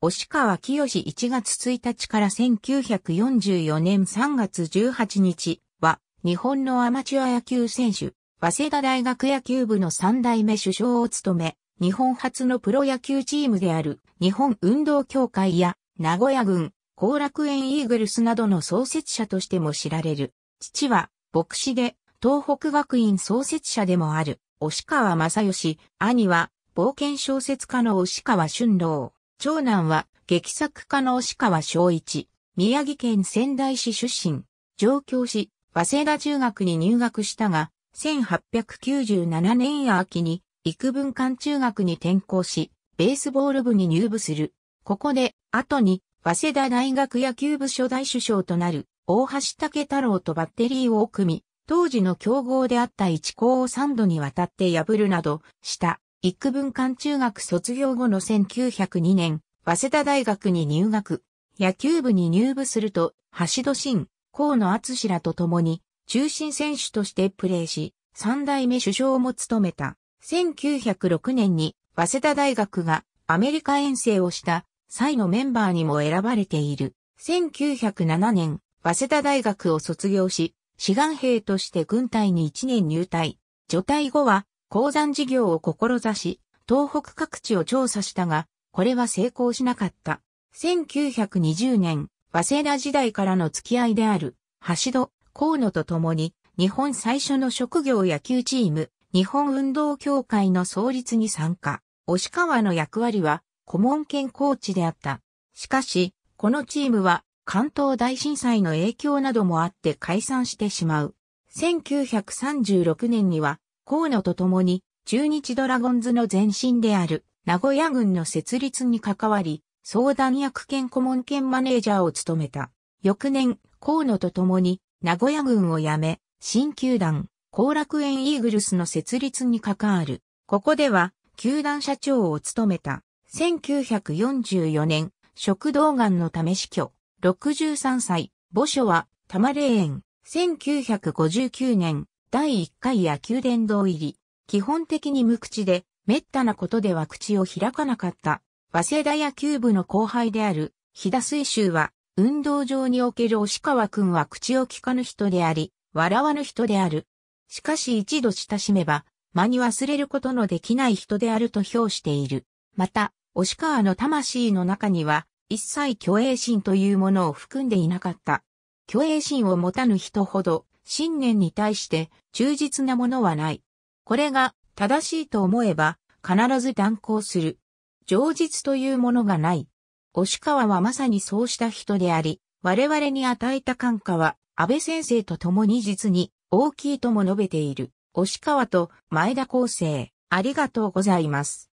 押川清1月1日から1944年3月18日は日本のアマチュア野球選手、早稲田大学野球部の3代目首相を務め、日本初のプロ野球チームである日本運動協会や名古屋軍、後楽園イーグルスなどの創設者としても知られる。父は牧師で東北学院創設者でもある押川正義、兄は冒険小説家の押川俊郎。長男は劇作家の押川昭一、宮城県仙台市出身、上京し、早稲田中学に入学したが、1897年秋に、幾分間中学に転校し、ベースボール部に入部する。ここで、後に、早稲田大学野球部初代首相となる、大橋武太郎とバッテリーを組み、当時の強豪であった一校を3度にわたって破るなどした。一区分間中学卒業後の1902年、早稲田大学に入学、野球部に入部すると、橋戸新、河野厚らと共に、中心選手としてプレーし、三代目首相も務めた。1906年に、早稲田大学がアメリカ遠征をした際のメンバーにも選ばれている。1907年、早稲田大学を卒業し、志願兵として軍隊に1年入隊。除隊後は、鉱山事業を志し、東北各地を調査したが、これは成功しなかった。1920年、早稲田時代からの付き合いである、橋戸、河野と共に、日本最初の職業野球チーム、日本運動協会の創立に参加。押川の役割は、顧問兼コーチであった。しかし、このチームは、関東大震災の影響などもあって解散してしまう。1936年には、河野と共に中日ドラゴンズの前身である名古屋軍の設立に関わり、相談役兼顧問兼マネージャーを務めた。翌年、河野と共に名古屋軍を辞め、新球団、後楽園イーグルスの設立に関わる。ここでは、球団社長を務めた。1944年、食道がんのため死去。63歳、墓所は、玉霊園。1959年、第1回野球殿堂入り。基本的に無口で、滅多なことでは口を開かなかった。早稲田野球部の後輩である、日田水州は、運動場における押川くんは口を聞かぬ人であり、笑わぬ人である。しかし一度親しめば、間に忘れることのできない人であると評している。また、押川の魂の中には、一切虚栄心というものを含んでいなかった。虚栄心を持たぬ人ほど、信念に対して忠実なものはない。これが正しいと思えば必ず断行する。情実というものがない。押川はまさにそうした人であり、我々に与えた感化は安倍先生と共に実に大きいとも述べている。押川と前田厚生、ありがとうございます。